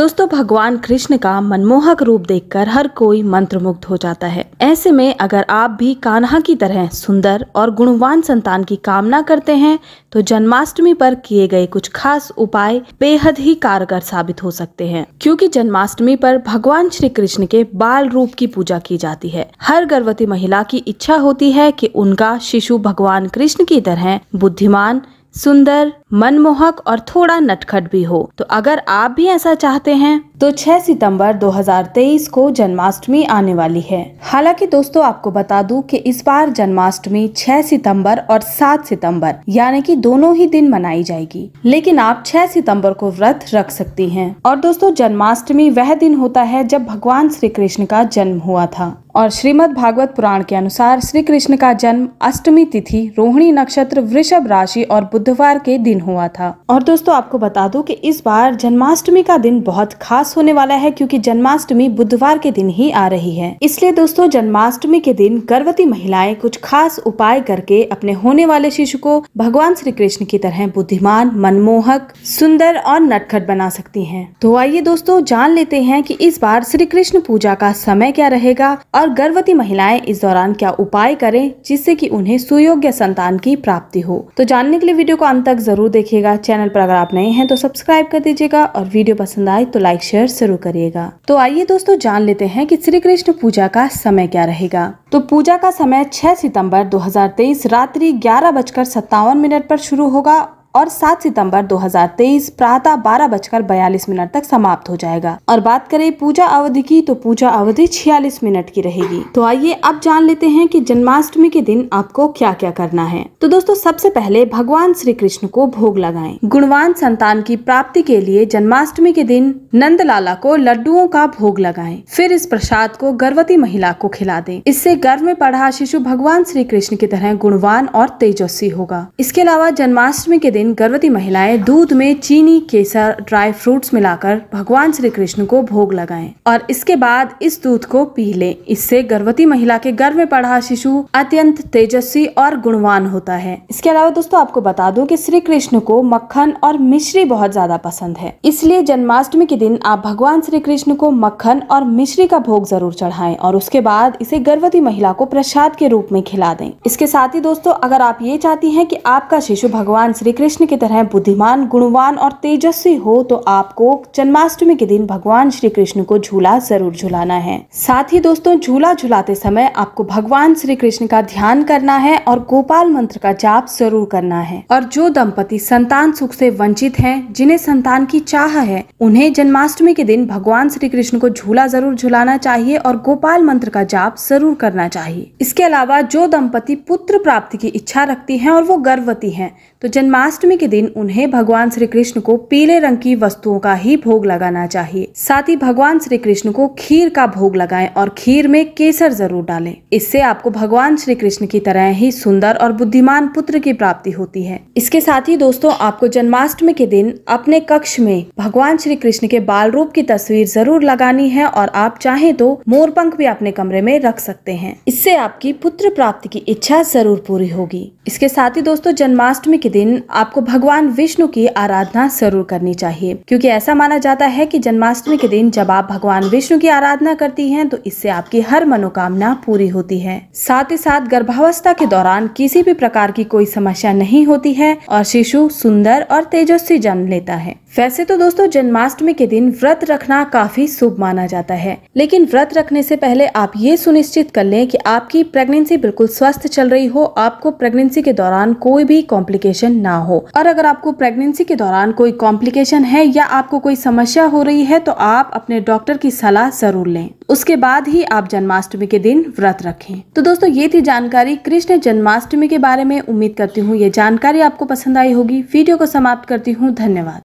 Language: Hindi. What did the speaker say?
दोस्तों भगवान कृष्ण का मनमोहक रूप देखकर हर कोई मंत्रमुग्ध हो जाता है ऐसे में अगर आप भी कान्हा की तरह सुंदर और गुणवान संतान की कामना करते हैं तो जन्माष्टमी पर किए गए कुछ खास उपाय बेहद ही कारगर साबित हो सकते हैं क्योंकि जन्माष्टमी पर भगवान श्री कृष्ण के बाल रूप की पूजा की जाती है हर गर्भवती महिला की इच्छा होती है की उनका शिशु भगवान कृष्ण की तरह बुद्धिमान सुंदर मनमोहक और थोड़ा नटखट भी हो तो अगर आप भी ऐसा चाहते हैं तो 6 सितंबर 2023 को जन्माष्टमी आने वाली है हालांकि दोस्तों आपको बता दूं कि इस बार जन्माष्टमी 6 सितंबर और 7 सितंबर यानी कि दोनों ही दिन मनाई जाएगी लेकिन आप 6 सितंबर को व्रत रख सकती हैं और दोस्तों जन्माष्टमी वह दिन होता है जब भगवान श्री कृष्ण का जन्म हुआ था और श्रीमद भागवत पुराण के अनुसार श्री कृष्ण का जन्म अष्टमी तिथि रोहिणी नक्षत्र वृषभ राशि और बुधवार के दिन दिन हुआ था और दोस्तों आपको बता दूं कि इस बार जन्माष्टमी का दिन बहुत खास होने वाला है क्योंकि जन्माष्टमी बुधवार के दिन ही आ रही है इसलिए दोस्तों जन्माष्टमी के दिन गर्भवती महिलाएं कुछ खास उपाय करके अपने होने वाले शिशु को भगवान श्री कृष्ण की तरह बुद्धिमान मनमोहक सुंदर और नटखट बना सकती है तो आइए दोस्तों जान लेते हैं की इस बार श्री कृष्ण पूजा का समय क्या रहेगा और गर्भवती महिलाएं इस दौरान क्या उपाय करें जिससे की उन्हें सुयोग्य संतान की प्राप्ति हो तो जानने के लिए वीडियो को अंत तक जरूर देखिएगा चैनल पर अगर आप नए हैं तो सब्सक्राइब कर दीजिएगा और वीडियो पसंद आए तो लाइक शेयर जरूर करिएगा तो आइए दोस्तों जान लेते हैं कि श्री कृष्ण पूजा का समय क्या रहेगा तो पूजा का समय 6 सितंबर 2023 रात्रि ग्यारह बजकर सत्तावन मिनट पर शुरू होगा और 7 सितंबर 2023 प्रातः बारह बजकर बयालीस मिनट तक समाप्त हो जाएगा और बात करें पूजा अवधि की तो पूजा अवधि छियालीस मिनट की रहेगी तो आइए अब जान लेते हैं कि जन्माष्टमी के दिन आपको क्या क्या करना है तो दोस्तों सबसे पहले भगवान श्री कृष्ण को भोग लगाएं गुणवान संतान की प्राप्ति के लिए जन्माष्टमी के दिन नंद को लड्डुओं का भोग लगाए फिर इस प्रसाद को गर्भवती महिला को खिला दे इससे गर्भ में पढ़ा शिशु भगवान श्री कृष्ण की तरह गुणवान और तेजस्वी होगा इसके अलावा जन्माष्टमी के दिन दिन गर्भवती महिलाएं दूध में चीनी केसर ड्राई फ्रूट्स मिलाकर भगवान श्री कृष्ण को भोग लगाएं और इसके बाद इस दूध को पी लें इससे गर्भवती महिला के गर्भ में पड़ा शिशु अत्यंत तेजस्वी और गुणवान होता है इसके अलावा दोस्तों आपको बता दूं कि श्री कृष्ण को मक्खन और मिश्री बहुत ज्यादा पसंद है इसलिए जन्माष्टमी के दिन आप भगवान श्री कृष्ण को मक्खन और मिश्री का भोग जरूर चढ़ाएं और उसके बाद इसे गर्भवती महिला को प्रसाद के रूप में खिला दें इसके साथ ही दोस्तों अगर आप ये चाहती हैं कि आपका शिशु भगवान श्री कृष्ण कृष्ण की तरह बुद्धिमान गुणवान और तेजस्वी हो तो आपको जन्माष्टमी के दिन भगवान श्री कृष्ण को झूला जरूर झुलाना है साथ ही दोस्तों झूला झूलाते समय आपको भगवान श्री कृष्ण का ध्यान करना है और गोपाल मंत्र का जाप जरूर करना है और जो दंपति संतान सुख से वंचित हैं जिन्हें संतान की चाह है उन्हें जन्माष्टमी के दिन भगवान श्री कृष्ण को झूला जरूर झुलाना चाहिए और गोपाल मंत्र का जाप जरूर करना चाहिए इसके अलावा जो दंपति पुत्र प्राप्ति की इच्छा रखती है और वो गर्भवती है तो जन्माष्टमी के दिन उन्हें भगवान श्री कृष्ण को पीले रंग की वस्तुओं का ही भोग लगाना चाहिए साथ ही भगवान श्री कृष्ण को खीर का भोग लगाएं और खीर में केसर जरूर डालें इससे आपको भगवान श्री कृष्ण की तरह ही सुंदर और बुद्धिमान पुत्र की प्राप्ति होती है इसके साथ ही दोस्तों आपको जन्माष्टमी के दिन अपने कक्ष में भगवान श्री कृष्ण के बाल रूप की तस्वीर जरूर लगानी है और आप चाहे तो मोरपंख भी अपने कमरे में रख सकते हैं इससे आपकी पुत्र प्राप्ति की इच्छा जरूर पूरी होगी इसके साथ ही दोस्तों जन्माष्टमी के दिन आपको भगवान विष्णु की आराधना जरूर करनी चाहिए क्योंकि ऐसा माना जाता है कि जन्माष्टमी के दिन जब आप भगवान विष्णु की आराधना करती हैं तो इससे आपकी हर मनोकामना पूरी होती है साथ ही साथ गर्भावस्था के दौरान किसी भी प्रकार की कोई समस्या नहीं होती है और शिशु सुंदर और तेजस्वी जन्म लेता है वैसे तो दोस्तों जन्माष्टमी के दिन व्रत रखना काफी शुभ माना जाता है लेकिन व्रत रखने से पहले आप ये सुनिश्चित कर लें कि आपकी प्रेगनेंसी बिल्कुल स्वस्थ चल रही हो आपको प्रेगनेंसी के दौरान कोई भी कॉम्प्लिकेशन ना हो और अगर आपको प्रेगनेंसी के दौरान कोई कॉम्प्लिकेशन है या आपको कोई समस्या हो रही है तो आप अपने डॉक्टर की सलाह जरूर लें उसके बाद ही आप जन्माष्टमी के दिन व्रत रखें तो दोस्तों ये थी जानकारी कृष्ण जन्माष्टमी के बारे में उम्मीद करती हूँ ये जानकारी आपको पसंद आई होगी वीडियो को समाप्त करती हूँ धन्यवाद